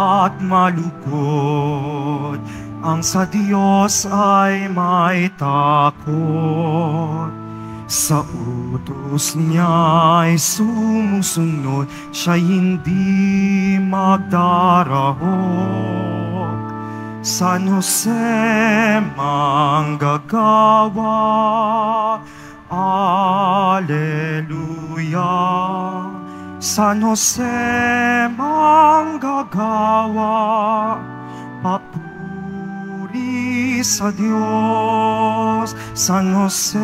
at malugod. Ang sa Diyos ay may takot. Sa utos niya ay sumusunod, siya hindi magdarahog. sa Jose manggagawa, Alleluia. San Jose manggagawa Papuri sa Diyos San Jose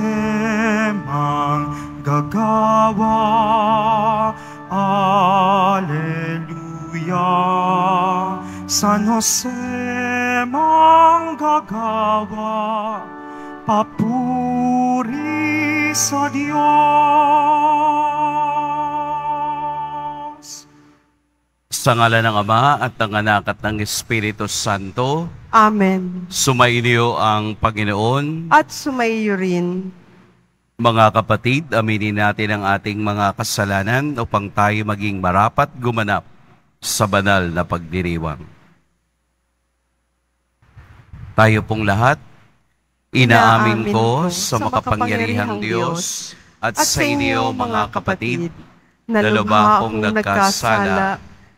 manggagawa Alleluia San Jose manggagawa Papuri sa Diyos Sa ngala ng Ama at ng Anak at ng Espiritu Santo. Amen. Sumainyo ang Panginoon. At sumaiyo rin. Mga kapatid, aminin natin ang ating mga kasalanan upang tayo maging marapat gumanap sa banal na pagdiriwang. Tayo pong lahat, inaamin ko sa makapangyarihang Diyos at sa inyo mga kapatid, na lubha kong nagkasala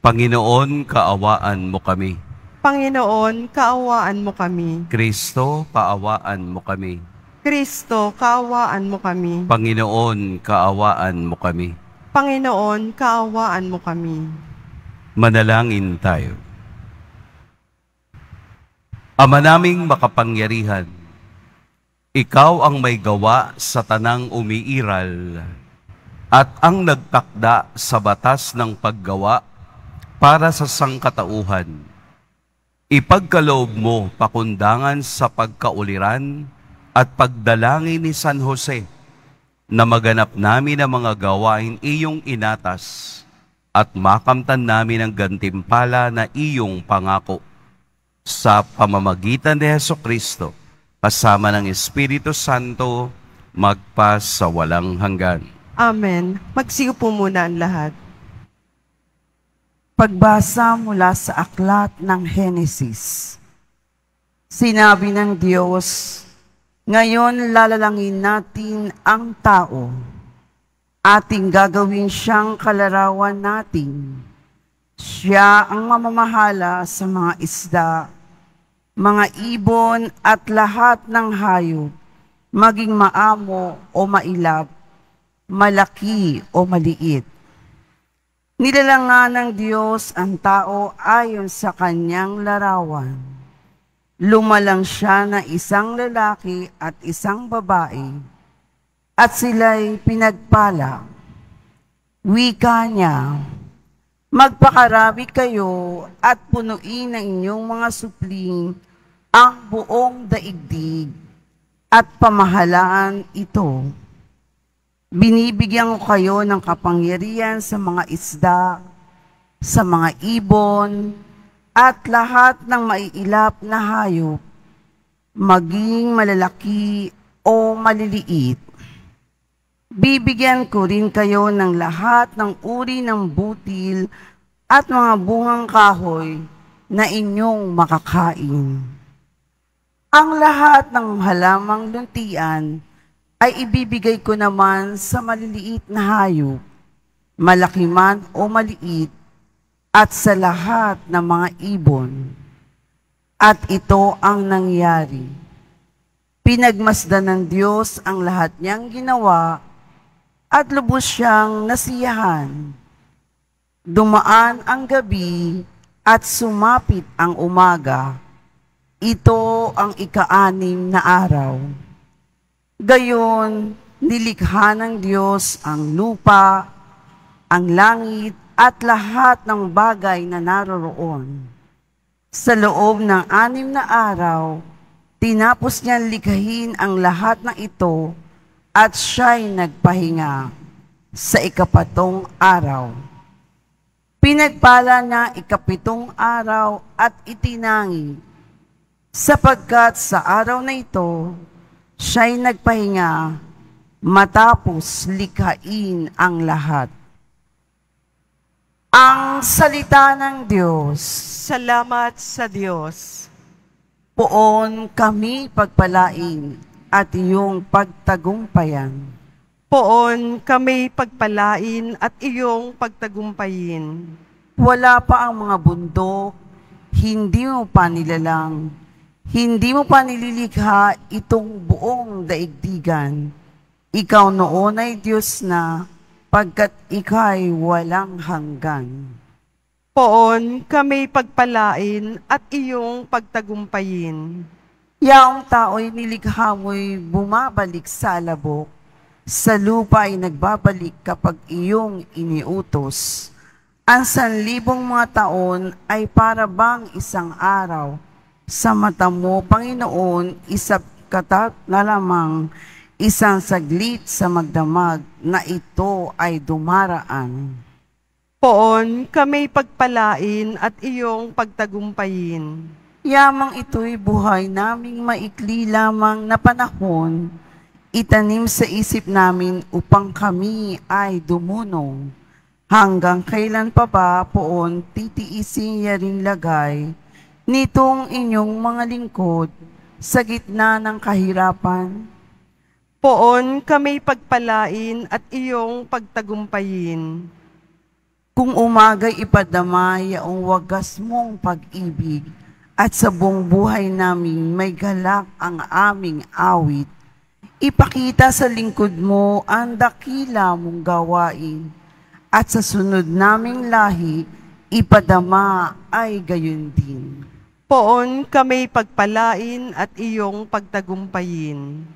Panginoon, kaawaan mo kami. Panginoon, kaawaan mo kami. Kristo, kaawaan mo kami. Kristo, kaawaan mo kami. Panginoon, kaawaan mo kami. Panginoon, kaawaan mo kami. Manalangin tayo. Ama naming makapangyarihan, ikaw ang may gawa sa tanang umiiral at ang nagtakda sa batas ng paggawa para sa sangkatauhan. Ipagkaloob mo pakundangan sa pagkauliran at pagdalangin ni San Jose na maganap namin ang mga gawain iyong inatas at makamtan namin ang gantimpala na iyong pangako. Sa pamamagitan ni Heso Kristo, kasama ng Espiritu Santo, magpa sa walang hanggan. Amen. Magsiyo po muna ang lahat. Pagbasa mula sa aklat ng Henesis. Sinabi ng Diyos, Ngayon lalalangin natin ang tao. Ating gagawin siyang kalarawan natin. Siya ang mamamahala sa mga isda, mga ibon at lahat ng hayop, maging maamo o mailap, malaki o maliit Nilalangan ng Diyos ang tao ayon sa kanyang larawan. Lumalang siya na isang lalaki at isang babae, at sila'y pinagpala. Wika niya, Magpakarami kayo at punuin ng inyong mga supling ang buong daigdig at pamahalaan ito Binibigyan ko kayo ng kapangyarihan sa mga isda, sa mga ibon, at lahat ng maiilap na hayop, maging malalaki o maliliit. Bibigyan ko rin kayo ng lahat ng uri ng butil at mga bungang kahoy na inyong makakain. Ang lahat ng halamang luntian ay ibibigay ko naman sa maliliit na hayop, malaki man o maliit, at sa lahat ng mga ibon. At ito ang nangyari. Pinagmasdan ng Diyos ang lahat niyang ginawa at lubos siyang nasiyahan. Dumaan ang gabi at sumapit ang umaga. Ito ang ikaanim na araw. Gayon, nilikha ng Diyos ang lupa, ang langit, at lahat ng bagay na naroroon. Sa loob ng anim na araw, tinapos niyang likhain ang lahat ng ito at siya'y nagpahinga sa ikapatong araw. Pinagpala niya ikapitong araw at itinangi, sapagkat sa araw na ito, Siya'y nagpahinga matapos likhain ang lahat. Ang salita ng Diyos. Salamat sa Diyos. Poon kami pagpalain at iyong pagtagumpayan. Poon kami pagpalain at iyong pagtagumpayin. Wala pa ang mga bundok, hindi mo pa nilalang hindi mo pa nililikha itong buong daigdigan. Ikaw noon ay Diyos na, pagkat ikay walang hanggan. Poon kami pagpalain at iyong pagtagumpayin. Yaong tao'y nilikha mo'y bumabalik sa labok, sa lupa ay nagbabalik kapag iyong iniutos. Ang sanlibong mga taon ay para bang isang araw, sa mata mo, Panginoon, isa katat na lamang isang saglit sa magdamag na ito ay dumaraan. Poon, kami pagpalain at iyong pagtagumpayin. Yamang ito'y buhay naming maikli lamang na panahon, itanim sa isip namin upang kami ay dumunong. Hanggang kailan pa ba, Poon, titiisin niya rin lagay nitong inyong mga lingkod sa gitna ng kahirapan. Poon kami pagpalain at iyong pagtagumpayin. Kung umagay ipadamay yaong wagas mong pag-ibig at sa buong buhay namin may galak ang aming awit, ipakita sa lingkod mo ang dakila mong gawain at sa sunod naming lahi, ipadama ay gayon din. Poon kami pagpalain at iyong pagtagumpayin.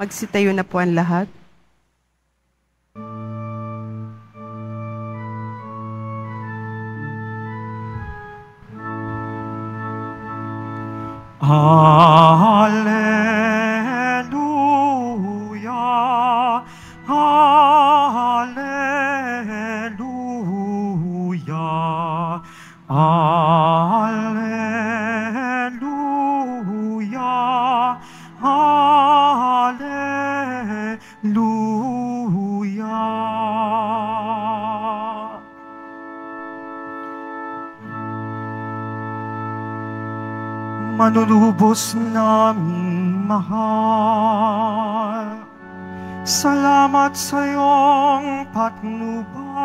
Magsitayo na po ang lahat. Hallelujah. Manulubos naming mahal. Salamat sa iyong patnubay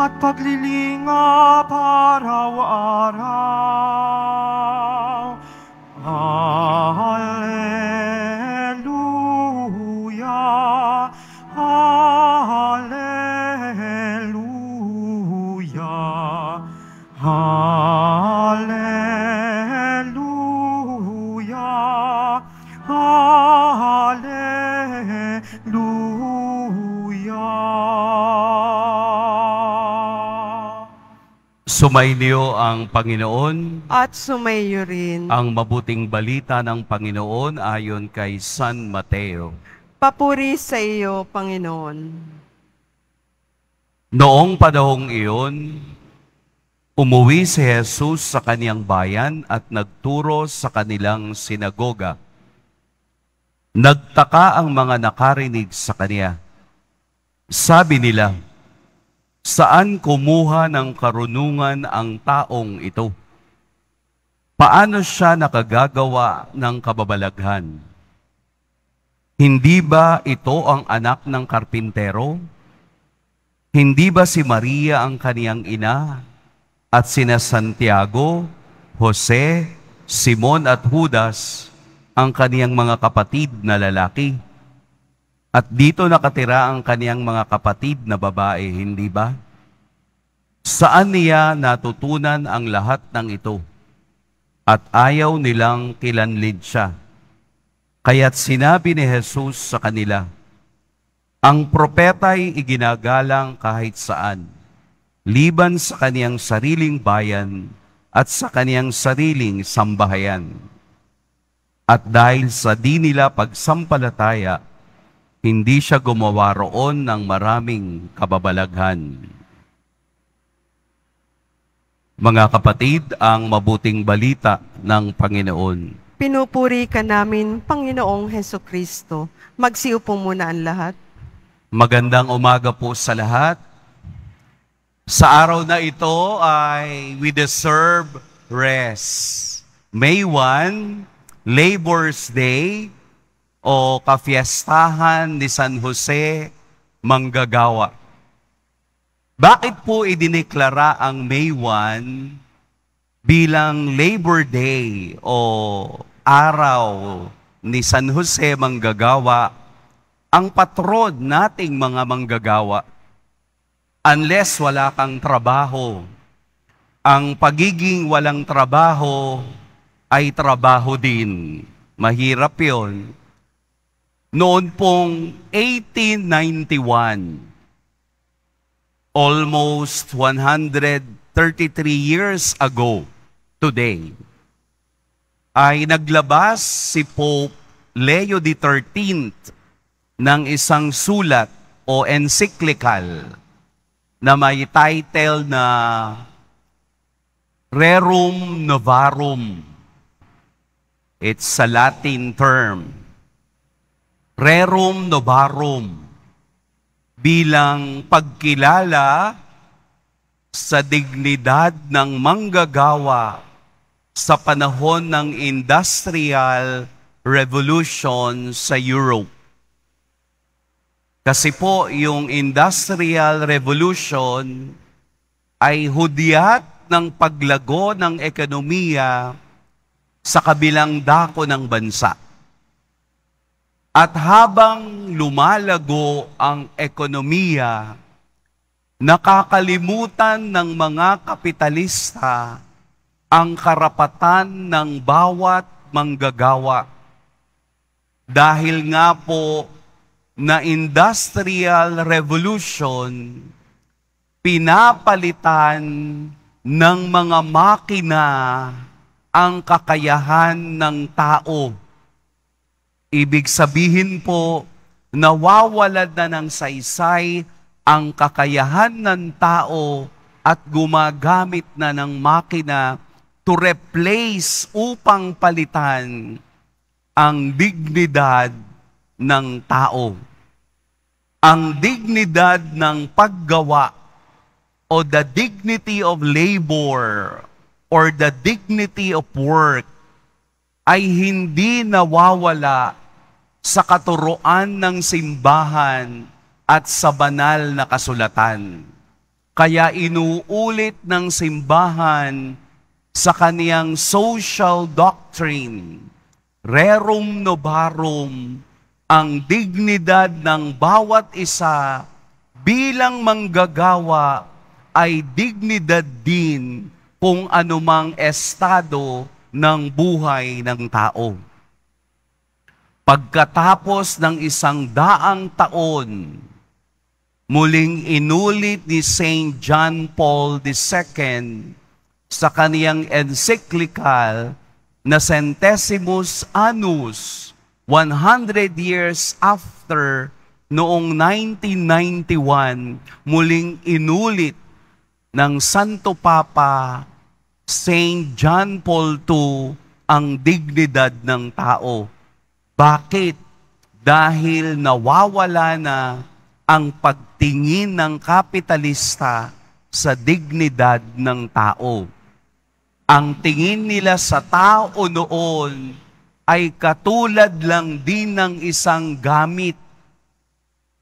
at paglilingap araw-araw. Amen. Sumainyo ang Panginoon at sumaiyo rin ang mabuting balita ng Panginoon ayon kay San Mateo. Papuri sa iyo, Panginoon. Noong panahong iyon, umuwi si Jesus sa kaniyang bayan at nagturo sa kanilang sinagoga. Nagtaka ang mga nakarinig sa kaniya. Sabi nila, Saan kumuha ng karunungan ang taong ito? Paano siya nakagagawa ng kababalaghan? Hindi ba ito ang anak ng karpintero? Hindi ba si Maria ang kaniyang ina? At sina Santiago, Jose, Simon at Judas ang kaniyang mga kapatid na lalaki? At dito nakatira ang kaniyang mga kapatid na babae, hindi ba? Saan niya natutunan ang lahat ng ito? At ayaw nilang kilanlid siya. Kaya't sinabi ni Jesus sa kanila, Ang propeta'y iginagalang kahit saan, liban sa kaniyang sariling bayan at sa kaniyang sariling sambahayan. At dahil sa di nila pagsampalataya, hindi siya gumawa roon ng maraming kababalaghan. Mga kapatid, ang mabuting balita ng Panginoon. Pinupuri ka namin, Panginoong Heso Kristo. Magsiupo muna ang lahat. Magandang umaga po sa lahat. Sa araw na ito ay we deserve rest. May 1, Labor's Day, o kafiestahan ni San Jose manggagawa. Bakit po idineklara ang May 1 bilang Labor Day o araw ni San Jose manggagawa ang patron nating mga manggagawa? Unless wala kang trabaho, ang pagiging walang trabaho ay trabaho din. Mahirap yon noon pong 1891. Almost 133 years ago today ay naglabas si Pope Leo XIII ng isang sulat o encyclical na may title na Rerum Novarum. It's a Latin term Rerum novarum bilang pagkilala sa dignidad ng manggagawa sa panahon ng Industrial Revolution sa Europe. Kasi po yung Industrial Revolution ay hudyat ng paglago ng ekonomiya sa kabilang dako ng bansa. At habang lumalago ang ekonomiya, nakakalimutan ng mga kapitalista ang karapatan ng bawat manggagawa. Dahil nga po na Industrial Revolution pinapalitan ng mga makina ang kakayahan ng tao Ibig sabihin po, nawawalad na ng saysay ang kakayahan ng tao at gumagamit na ng makina to replace upang palitan ang dignidad ng tao. Ang dignidad ng paggawa o the dignity of labor or the dignity of work ay hindi nawawala sa katuroan ng simbahan at sa banal na kasulatan. Kaya inuulit ng simbahan sa kaniyang social doctrine, rerum novarum, ang dignidad ng bawat isa bilang manggagawa ay dignidad din kung anumang estado ng buhay ng tao. Pagkatapos ng isang daang taon, muling inulit ni St. John Paul II sa kaniyang encyclical na Centesimus Annus, 100 years after noong 1991, muling inulit ng Santo Papa St. John Paul II ang dignidad ng tao. Bakit? Dahil nawawala na ang pagtingin ng kapitalista sa dignidad ng tao. Ang tingin nila sa tao noon ay katulad lang din ng isang gamit,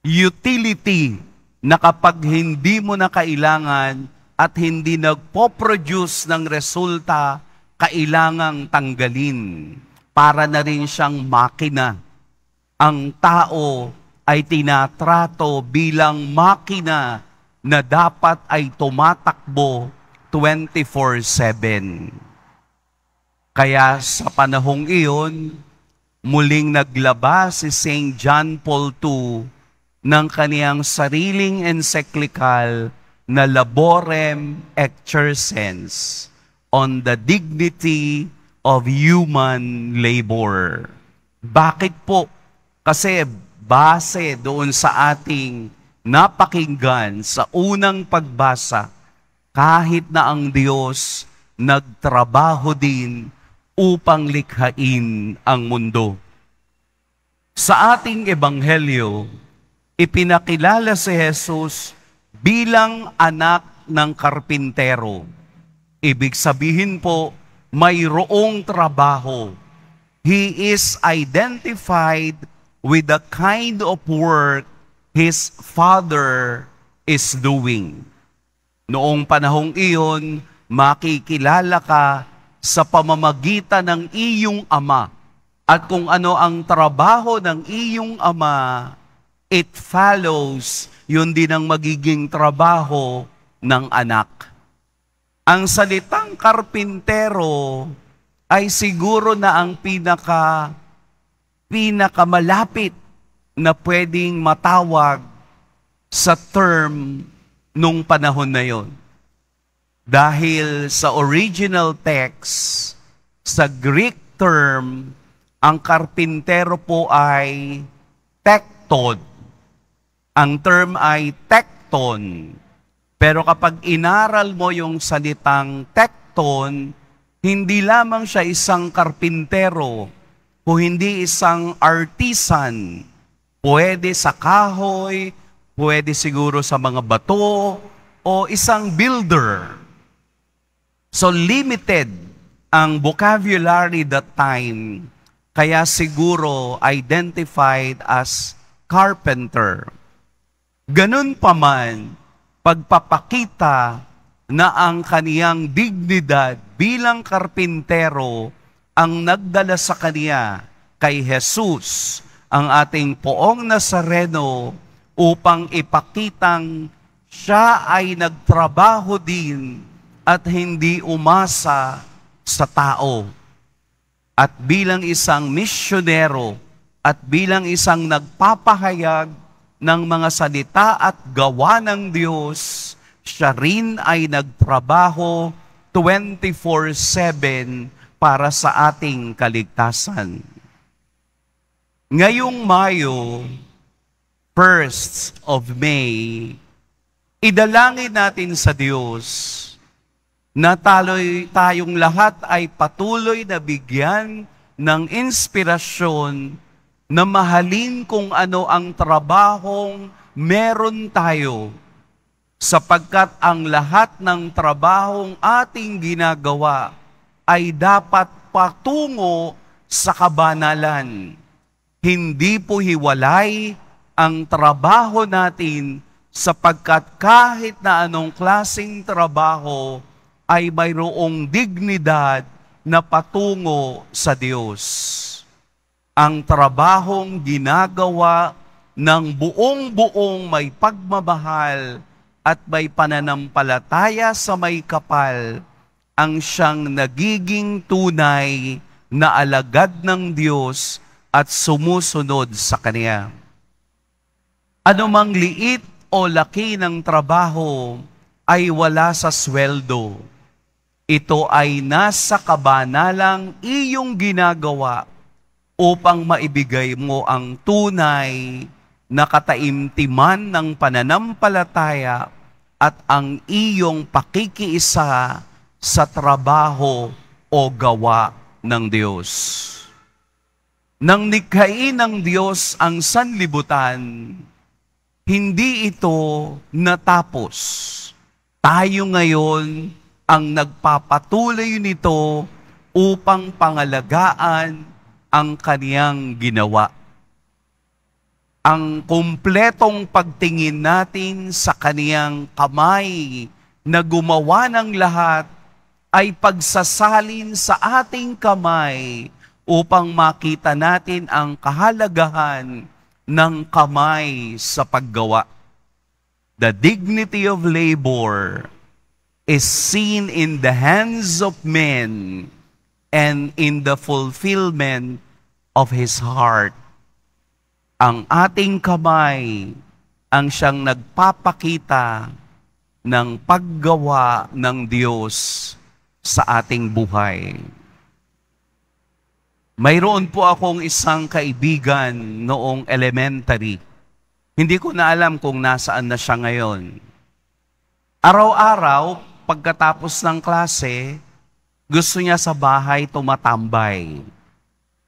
utility, na kapag hindi mo na kailangan, at hindi nagpo-produce ng resulta, kailangang tanggalin para na rin siyang makina. Ang tao ay tinatrato bilang makina na dapat ay tumatakbo 24-7. Kaya sa panahong iyon, muling naglabas si St. John Paul II ng kaniyang sariling encyclical na laborem exercens on the dignity of human labor. Bakit po? Kasi base doon sa ating napakinggan sa unang pagbasa, kahit na ang Diyos nagtrabaho din upang likhain ang mundo. Sa ating ebanghelyo, ipinakilala si Jesus bilang anak ng karpintero. Ibig sabihin po, mayroong trabaho. He is identified with the kind of work his father is doing. Noong panahong iyon, makikilala ka sa pamamagitan ng iyong ama. At kung ano ang trabaho ng iyong ama, it follows, yun din ang magiging trabaho ng anak. Ang salitang karpintero ay siguro na ang pinaka pinakamalapit na pwedeng matawag sa term nung panahon na yon. Dahil sa original text, sa Greek term, ang karpintero po ay tekton. Ang term ay tekton. Pero kapag inaral mo yung salitang tekton, hindi lamang siya isang karpintero, kung hindi isang artisan. Pwede sa kahoy, pwede siguro sa mga bato, o isang builder. So limited ang vocabulary that time, kaya siguro identified as carpenter. Ganun pa man, pagpapakita na ang kaniyang dignidad bilang karpintero ang nagdala sa kaniya kay Jesus, ang ating poong Nazareno, upang ipakitang siya ay nagtrabaho din at hindi umasa sa tao. At bilang isang misyonero at bilang isang nagpapahayag ng mga salita at gawa ng Diyos, siya rin ay nagtrabaho 24-7 para sa ating kaligtasan. Ngayong Mayo, 1st of May, idalangin natin sa Diyos na tayong lahat ay patuloy na bigyan ng inspirasyon na mahalin kung ano ang trabahong meron tayo sapagkat ang lahat ng trabahong ating ginagawa ay dapat patungo sa kabanalan. Hindi po hiwalay ang trabaho natin sapagkat kahit na anong klasing trabaho ay mayroong dignidad na patungo sa Diyos ang trabahong ginagawa ng buong-buong may pagmamahal at may pananampalataya sa may kapal ang siyang nagiging tunay na alagad ng Diyos at sumusunod sa Kanya. Anumang liit o laki ng trabaho ay wala sa sweldo. Ito ay nasa kabanalang iyong ginagawa upang maibigay mo ang tunay na kataimtiman ng pananampalataya at ang iyong pakikiisa sa trabaho o gawa ng Diyos. Nang nikhain ng Diyos ang sanlibutan, hindi ito natapos. Tayo ngayon ang nagpapatuloy nito upang pangalagaan ang kaniyang ginawa. Ang kumpletong pagtingin natin sa kaniyang kamay na gumawa ng lahat ay pagsasalin sa ating kamay upang makita natin ang kahalagahan ng kamay sa paggawa. The dignity of labor is seen in the hands of men and in the fulfillment of his heart. Ang ating kamay ang siyang nagpapakita ng paggawa ng Diyos sa ating buhay. Mayroon po akong isang kaibigan noong elementary. Hindi ko na alam kung nasaan na siya ngayon. Araw-araw, pagkatapos ng klase, gusto niya sa bahay tumatambay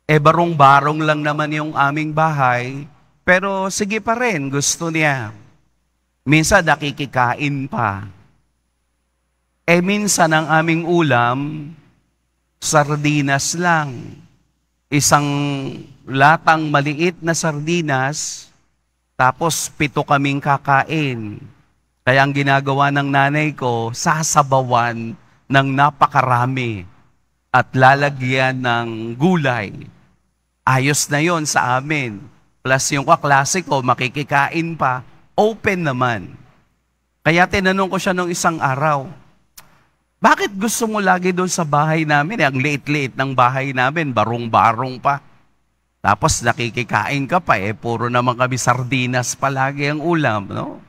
eh barong-barong lang naman yung aming bahay, pero sige pa rin, gusto niya. Minsan nakikikain pa. Eh minsan ang aming ulam, sardinas lang. Isang latang maliit na sardinas, tapos pito kaming kakain. Kaya ang ginagawa ng nanay ko, sasabawan ng napakarami at lalagyan ng gulay Ayos na yon sa amin. Plus yung kaklasiko, makikikain pa, open naman. Kaya tinanong ko siya nung isang araw, bakit gusto mo lagi doon sa bahay namin? Ang late-late ng bahay namin, barong-barong pa. Tapos nakikikain ka pa eh, puro naman kami sardinas palagi ang ulam, no?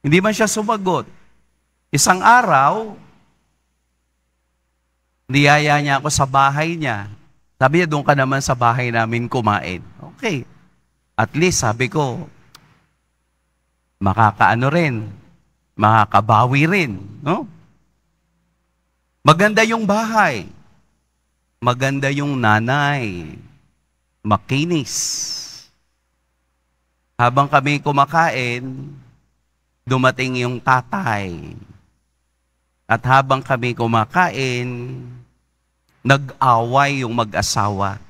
Hindi man siya sumagot. Isang araw, niyaya niya ako sa bahay niya. Sabi niya, doon ka naman sa bahay namin kumain. Okay. At least, sabi ko, makakaano rin, makakabawi rin, no? Maganda yung bahay. Maganda yung nanay. Makinis. Habang kami kumakain, dumating yung tatay. At habang kami kumakain, nag-away yung mag-asawa.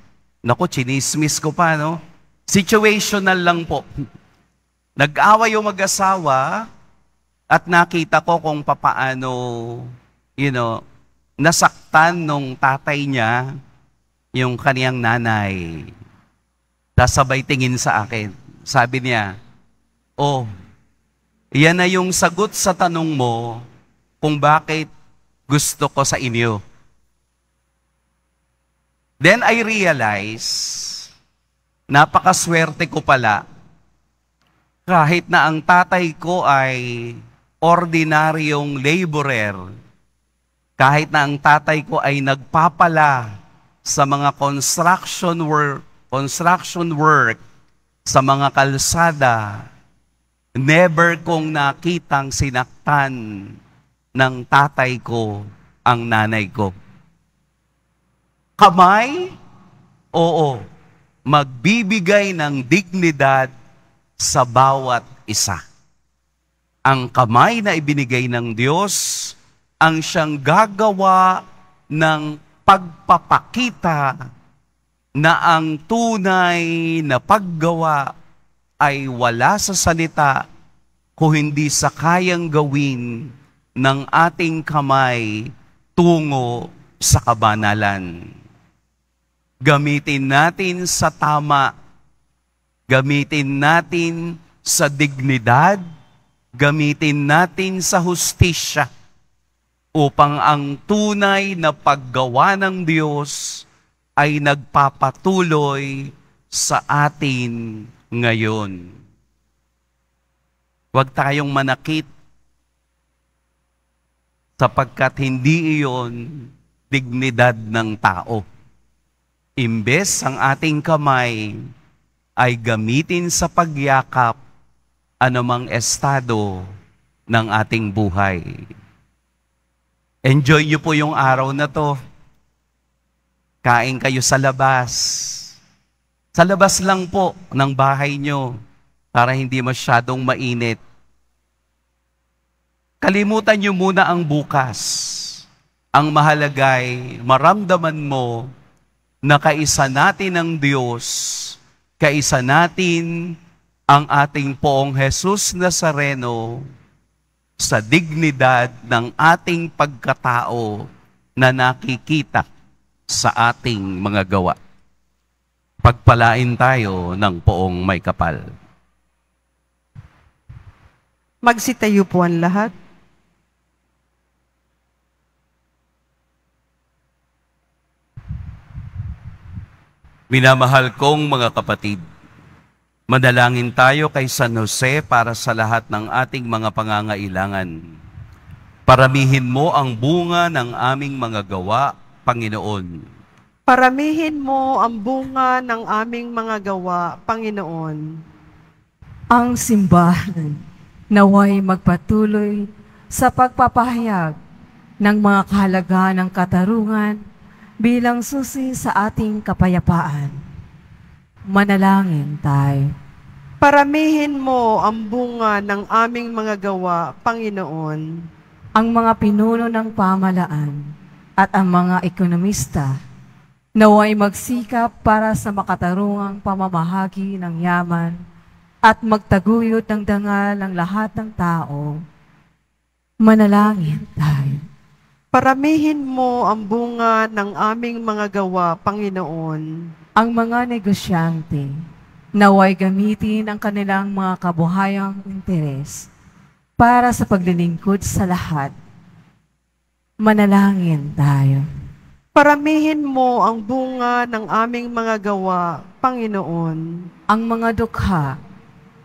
Naku, chinismis ko pa, no? Situational lang po. Nag-away yung mag-asawa at nakita ko kung papaano, you know, nasaktan nung tatay niya yung kaniyang nanay. Tasabay tingin sa akin. Sabi niya, Oh, yan na yung sagot sa tanong mo kung bakit gusto ko sa inyo. Then I realize, napakaswerte ko pala, kahit na ang tatay ko ay ordinaryong laborer, kahit na ang tatay ko ay nagpapala sa mga construction work, construction work sa mga kalsada, never kong nakitang sinaktan ng tatay ko ang nanay ko. Kamay? Oo. Magbibigay ng dignidad sa bawat isa. Ang kamay na ibinigay ng Diyos ang siyang gagawa ng pagpapakita na ang tunay na paggawa ay wala sa salita kung hindi sa kayang gawin ng ating kamay tungo sa kabanalan gamitin natin sa tama, gamitin natin sa dignidad, gamitin natin sa hustisya upang ang tunay na paggawa ng Diyos ay nagpapatuloy sa atin ngayon. Huwag tayong manakit sapagkat hindi iyon dignidad ng tao. Imbes ang ating kamay ay gamitin sa pagyakap anumang estado ng ating buhay. Enjoy niyo po yung araw na to. Kain kayo sa labas. Sa labas lang po ng bahay niyo para hindi masyadong mainit. Kalimutan niyo muna ang bukas. Ang mahalagay, maramdaman mo na kaisa natin ang Diyos, kaisa natin ang ating poong Jesus Nazareno sa dignidad ng ating pagkatao na nakikita sa ating mga gawa. Pagpalain tayo ng poong may kapal. Magsitayo po ang lahat. Minamahal kong mga kapatid, manalangin tayo kay San Jose para sa lahat ng ating mga pangangailangan. Paramihin mo ang bunga ng aming mga gawa, Panginoon. Paramihin mo ang bunga ng aming mga gawa, Panginoon. Ang simbahan naway magpatuloy sa pagpapahayag ng mga kahalagahan ng katarungan bilang susi sa ating kapayapaan. Manalangin tayo. Paramihin mo ang bunga ng aming mga gawa, Panginoon. Ang mga pinuno ng pamalaan at ang mga ekonomista naway magsikap para sa makatarungang pamamahagi ng yaman at magtaguyod ng dangal ang lahat ng tao. Manalangin tayo. Paramihin mo ang bunga ng aming mga gawa, Panginoon. Ang mga negosyante, naway gamitin ang kanilang mga kabuhayang interes para sa paglilingkod sa lahat. Manalangin tayo. Paramihin mo ang bunga ng aming mga gawa, Panginoon. Ang mga dukha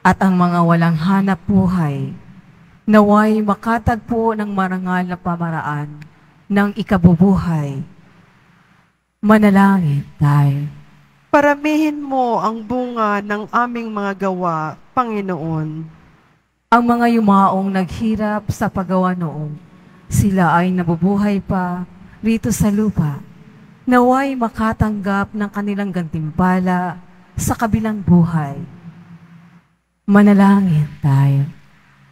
at ang mga walang hanap buhay, naway makatagpo ng marangal na pamaraan ng ikabubuhay. Manalangin tayo. Paramihin mo ang bunga ng aming mga gawa, Panginoon. Ang mga yumaong naghirap sa paggawa noon, sila ay nabubuhay pa rito sa lupa, naway makatanggap ng kanilang gantimpala sa kabilang buhay. Manalangin tayo.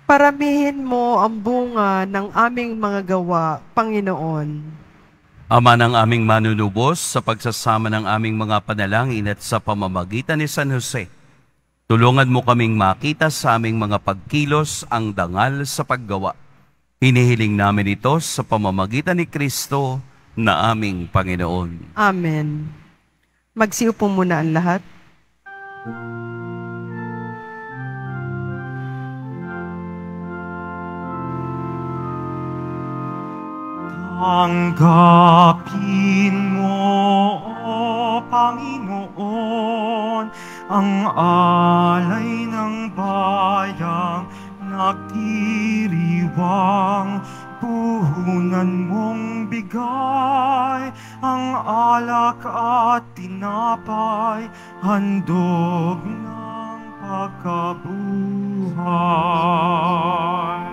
Paramihin mo ang bunga ng aming mga gawa, Panginoon. Ama ng aming manunubos sa pagsasama ng aming mga panalangin at sa pamamagitan ni San Jose, tulungan mo kaming makita sa aming mga pagkilos ang dangal sa paggawa. Hinihiling namin ito sa pamamagitan ni Kristo na aming Panginoon. Amen. Magsiupo muna ang lahat. Thank Tanggapin mo, O oh, Panginoon, ang alay ng bayang nagdiriwang puhunan mong bigay ang alak at tinapay handog ng pagkabuhay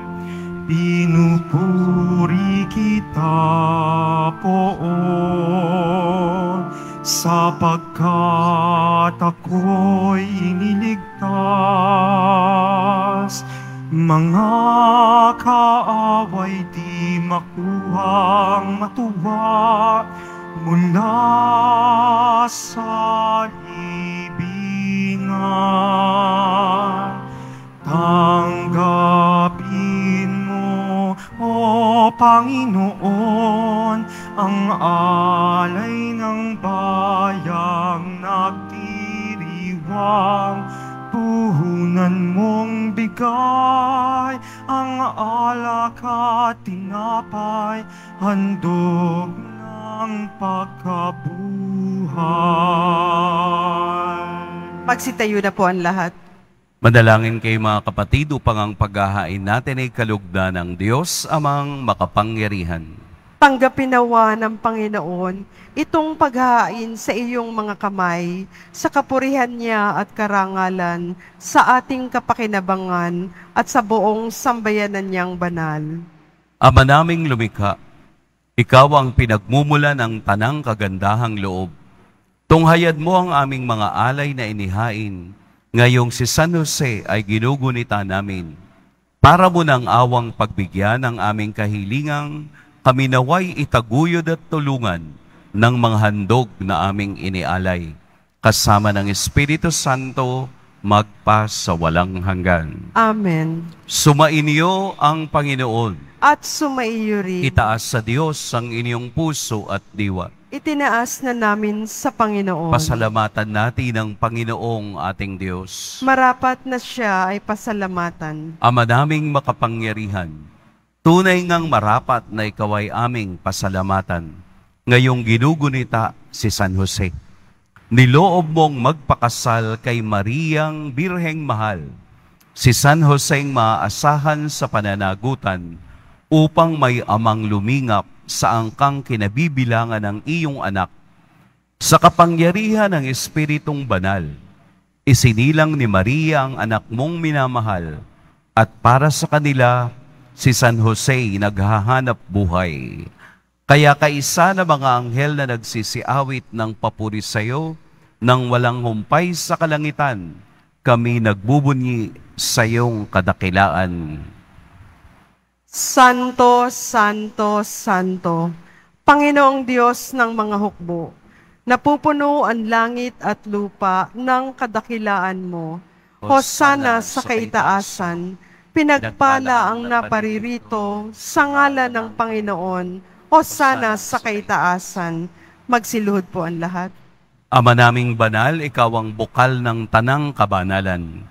pinupuri kita poon sapagkat ako'y iniligtas mga kaaway di makuhang matuwa mula sa libingan Panginoon ang alay ng bayang nagdiriwang puhunan mong bigay ang alak at tinapay handog ng pagkabuhay. Magsitayo na po ang lahat. Madalangin kay mga kapatid upang ang paghahain natin ay kalugda ng Diyos amang makapangyarihan. Tanggapin nawa ng Panginoon itong paghahain sa iyong mga kamay sa kapurihan niya at karangalan sa ating kapakinabangan at sa buong sambayanan niyang banal. Ama naming lumikha, ikaw ang pinagmumula ng tanang kagandahang loob. Tunghayad mo ang aming mga alay na inihain Ngayong si San Jose ay ginugunita namin para mo ng awang pagbigyan ang aming kahilingang kami naway itaguyod at tulungan ng mga handog na aming inialay, kasama ng Espiritu Santo, magpa sa walang hanggan. Amen. Sumainyo ang Panginoon. At sumaiyo rin. Itaas sa Diyos ang inyong puso at diwa itinaas na namin sa Panginoon. Pasalamatan natin ang Panginoong ating Diyos. Marapat na siya ay pasalamatan. Ama naming makapangyarihan, tunay ngang marapat na ikaw ay aming pasalamatan. Ngayong ginugunita si San Jose. Niloob mong magpakasal kay Mariang Birheng Mahal, si San Joseng maaasahan sa pananagutan upang may amang lumingap sa angkang kinabibilangan ng iyong anak. Sa kapangyarihan ng Espiritong Banal, isinilang ni Maria ang anak mong minamahal at para sa kanila si San Jose naghahanap buhay. Kaya kaisa na mga anghel na nagsisiawit ng papuri sa iyo nang walang humpay sa kalangitan, kami nagbubunyi sa iyong kadakilaan. Santo, Santo, Santo, Panginoong Diyos ng mga hukbo, napupuno ang langit at lupa ng kadakilaan mo. Hosana sa kaitaasan, pinagpala ang naparirito sa ngala ng Panginoon. Hosana sa kaitaasan, magsiluhod po ang lahat. Ama naming banal, ikaw ang bukal ng tanang kabanalan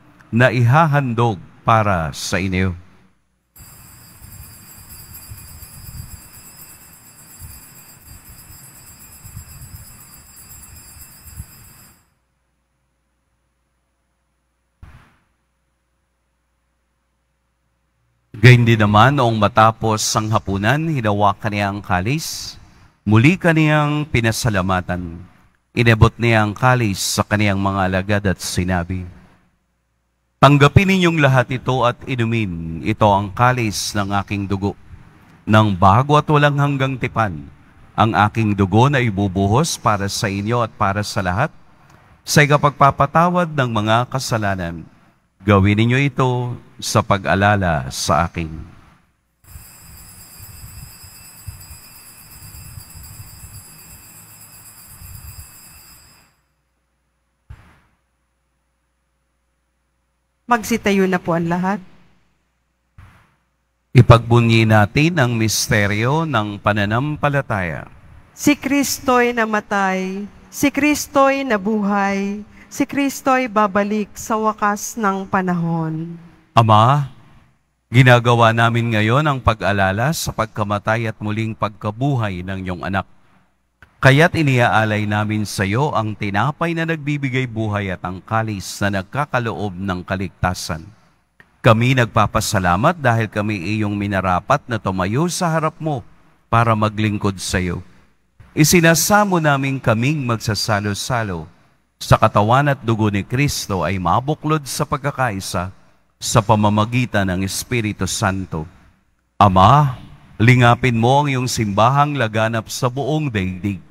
na ihahandog para sa inyo. Gayun naman, noong matapos ang hapunan, hinawakan niya ang kalis, muli kaniyang pinasalamatan. Inabot niya ang kalis sa kaniyang mga alagad at sinabi, Tanggapin ninyong lahat ito at inumin. Ito ang kalis ng aking dugo. Nang bago at walang hanggang tipan, ang aking dugo na ibubuhos para sa inyo at para sa lahat sa ikapagpapatawad ng mga kasalanan. Gawin ninyo ito sa pag-alala sa akin. Magsitayo na po ang lahat. Ipagbunyi natin ang misteryo ng pananampalataya. Si Kristo'y namatay, si Kristo'y nabuhay, si Kristo'y babalik sa wakas ng panahon. Ama, ginagawa namin ngayon ang pag-alala sa pagkamatay at muling pagkabuhay ng iyong anak Kaya't iniaalay namin sa iyo ang tinapay na nagbibigay buhay at ang kalis na nagkakaloob ng kaligtasan. Kami nagpapasalamat dahil kami iyong minarapat na tumayo sa harap mo para maglingkod sa iyo. Isinasamo namin kaming magsasalo-salo sa katawan at dugo ni Kristo ay mabuklod sa pagkakaisa sa pamamagitan ng Espiritu Santo. Ama, lingapin mo ang iyong simbahang laganap sa buong daigdig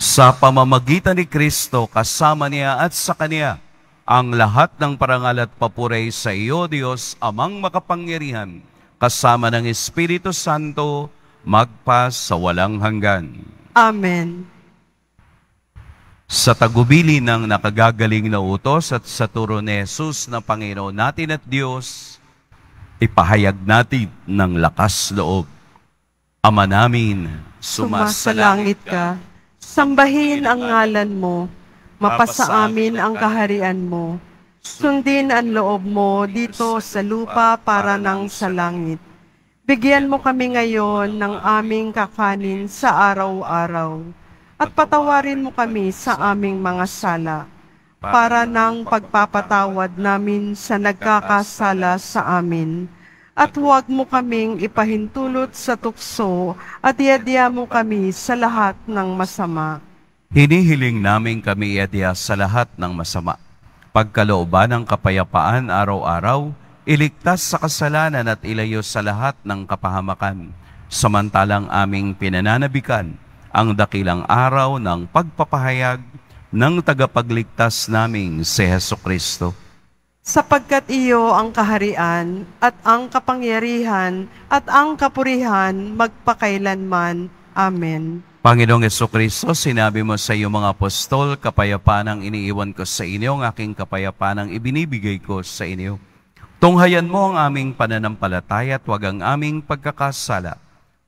Sa pamamagitan ni Kristo, kasama niya at sa Kanya, ang lahat ng parangal at papuri sa iyo, Diyos, amang makapangyarihan, kasama ng Espiritu Santo, magpa sa walang hanggan. Amen. Sa tagubili ng nakagagaling na utos at sa turo ni Jesus na Panginoon natin at Diyos, ipahayag natin ng lakas loob. Ama namin, sumasalangit ka, Sambahin ang ngalan mo, mapasa amin ang kaharian mo, sundin ang loob mo dito sa lupa para nang sa langit. Bigyan mo kami ngayon ng aming kakanin sa araw-araw at patawarin mo kami sa aming mga sala para nang pagpapatawad namin sa nagkakasala sa amin at huwag mo kaming ipahintulot sa tukso at iadya mo kami sa lahat ng masama. Hinihiling namin kami iadya sa lahat ng masama. Pagkalooban ng kapayapaan araw-araw, iligtas sa kasalanan at ilayo sa lahat ng kapahamakan. Samantalang aming pinananabikan ang dakilang araw ng pagpapahayag ng tagapagligtas naming si Heso Kristo sapagkat iyo ang kaharian at ang kapangyarihan at ang kapurihan magpakailanman. Amen. Panginoong Kristo, sinabi mo sa iyo mga apostol, kapayapaan ang iniiwan ko sa inyo, ang aking kapayapaan ang ibinibigay ko sa inyo. Tunghayan mo ang aming pananampalataya at huwag ang aming pagkakasala.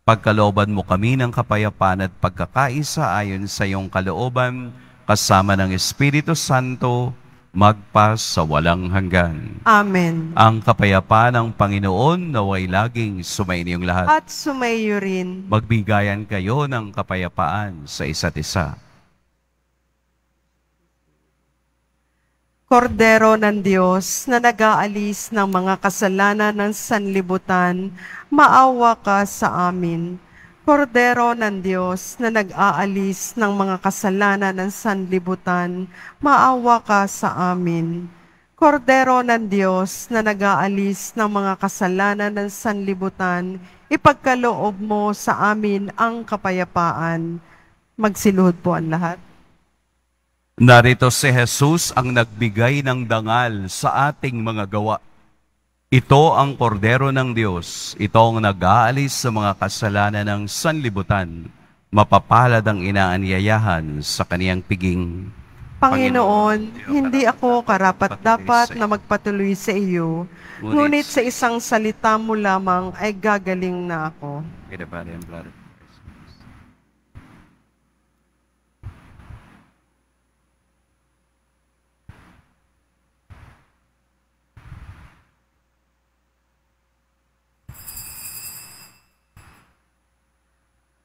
Pagkalooban mo kami ng kapayapaan at pagkakaisa ayon sa iyong kalooban, kasama ng Espiritu Santo, magpas sa walang hanggan. Amen. Ang kapayapaan ng Panginoon naway laging sumainiyong lahat. At sumaiyo rin. Magbigayan kayo ng kapayapaan sa isa't isa. Kordero ng Diyos na nag-aalis ng mga kasalanan ng sanlibutan, maawa ka sa amin. Kordero ng Diyos na nag-aalis ng mga kasalanan ng sanlibutan, maawa ka sa amin. Kordero ng Diyos na nag-aalis ng mga kasalanan ng sanlibutan, ipagkaloob mo sa amin ang kapayapaan. Magsiluhod po ang lahat. Narito si Jesus ang nagbigay ng dangal sa ating mga gawa ito ang kordero ng Diyos, ito ang nag-aalis sa mga kasalanan ng sanlibutan. Mapapalad ang inaanyayahan sa kaniyang piging. Panginoon, hindi ako karapat-dapat na magpatuloy sa iyo, ngunit sa isang salita mo lamang ay gagaling na ako. Get a body blood.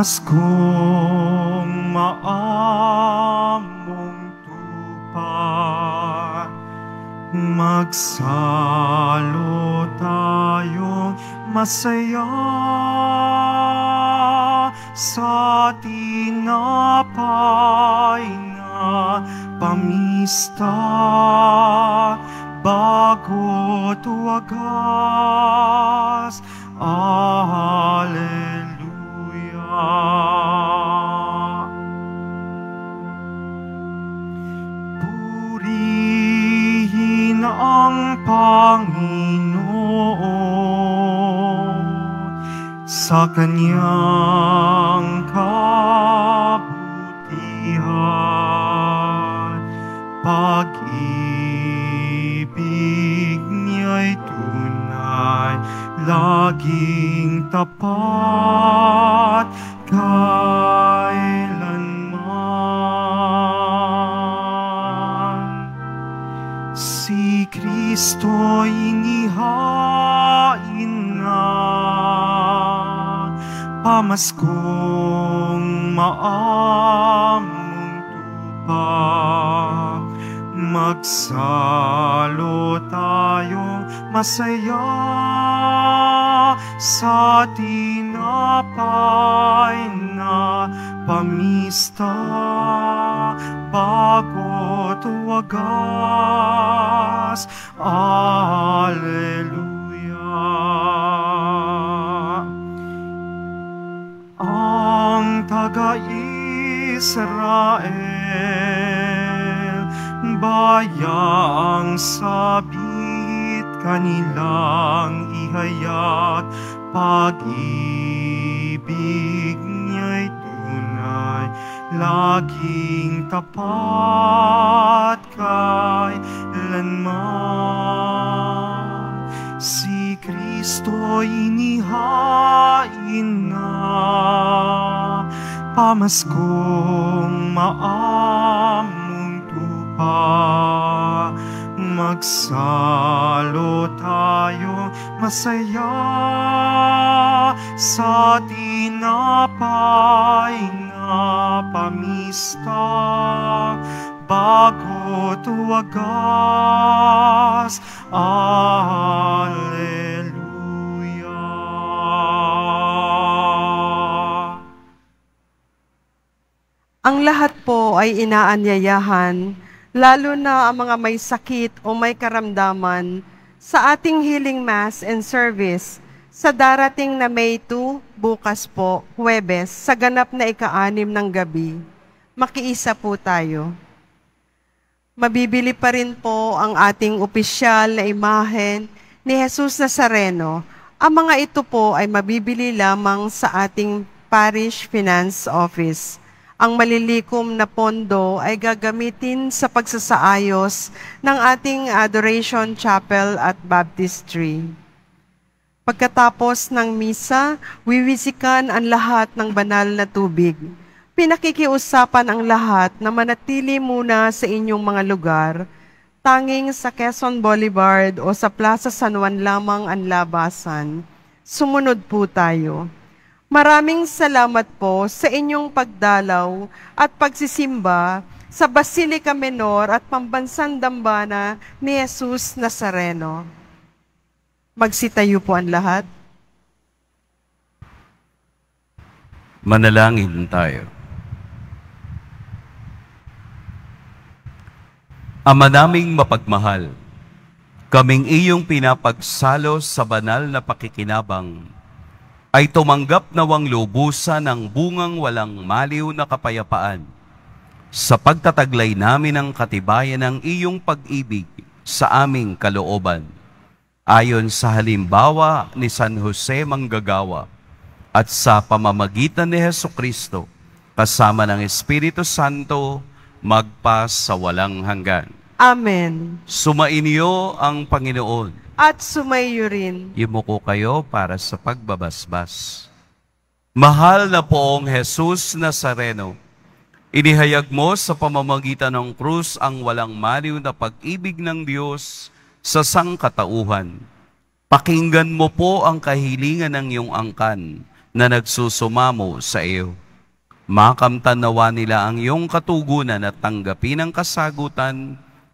Mas kong maamong tupa Magsalo tayong masaya Sa tinapay na pamista Bago't wagas ang Panginoon sa kanyang kabutihan. Pag-ibig niya'y tunay, laging tapat Kristo'y inihain na pamaskong maamong tupa. Magsalo tayo masaya sa tinapay na pamista hagas. Aleluya. Ang taga-Israel, bayang sabit kanilang ihayag pag-ibig niya'y tunay, laging tapat kailanman Si Kristo'y inihain na kong maamong tupa Magsalo tayo masaya Sa tinapay na pamista Bago от wagas. Alleluia. Ang lahat po ay inaanyayahan, lalo na ang mga may sakit o may karamdaman, sa ating healing mass and service sa darating na May 2, bukas po, Huwebes, sa ganap na ika ng gabi. Makiisa po tayo mabibili pa rin po ang ating opisyal na imahen ni Jesus Nazareno. Ang mga ito po ay mabibili lamang sa ating Parish Finance Office. Ang malilikom na pondo ay gagamitin sa pagsasaayos ng ating Adoration Chapel at Baptistry. Pagkatapos ng misa, wiwisikan ang lahat ng banal na tubig Pinakikiusapan ang lahat na manatili muna sa inyong mga lugar, tanging sa Quezon Boulevard o sa Plaza San Juan lamang ang labasan. Sumunod po tayo. Maraming salamat po sa inyong pagdalaw at pagsisimba sa Basilica Menor at Pambansang Dambana ni Jesus Nazareno. Magsitayo po ang lahat. Manalangin tayo. Ama naming mapagmahal, kaming iyong pinapagsalo sa banal na pakikinabang, ay tumanggap nawang lubusan ng bungang walang maliw na kapayapaan sa pagtataglay namin ang katibayan ng iyong pag-ibig sa aming kalooban. Ayon sa halimbawa ni San Jose Manggagawa at sa pamamagitan ni Heso Kristo, kasama ng Espiritu Santo, magpa sa walang hanggan. Amen. Sumainyo ang Panginoon. At sumaiyo rin. Imuko kayo para sa pagbabasbas. Mahal na poong Jesus Nazareno, inihayag mo sa pamamagitan ng krus ang walang maliw na pag-ibig ng Diyos sa sangkatauhan. Pakinggan mo po ang kahilingan ng iyong angkan na nagsusumamo sa iyo. Makamtan nawa nila ang iyong katugunan at tanggapin ang kasagutan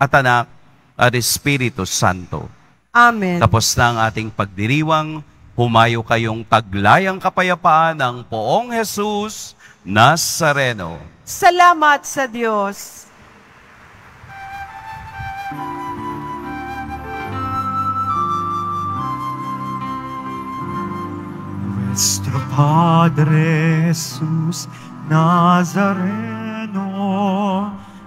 at anak at Espiritu Santo. Amen. Tapos na ang ating pagdiriwang, humayo kayong taglayang kapayapaan ng poong Jesus Nazareno. Salamat sa Diyos. Nuestro Padre Jesús Nazareno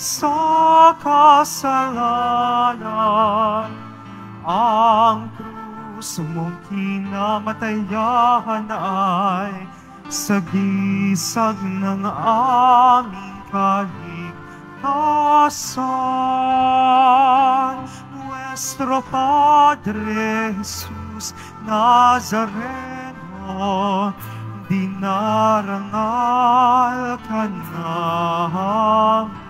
sa kasalanan ang krus mong kinamatayahan ay sagisag ng aming kaligtasan Nuestro Padre Jesus Nazareno dinarangal ka namin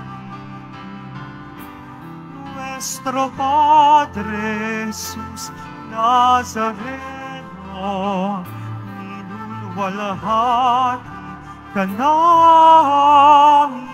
nuestro Padre Jesús Nazareno, minulwalahati ka namin.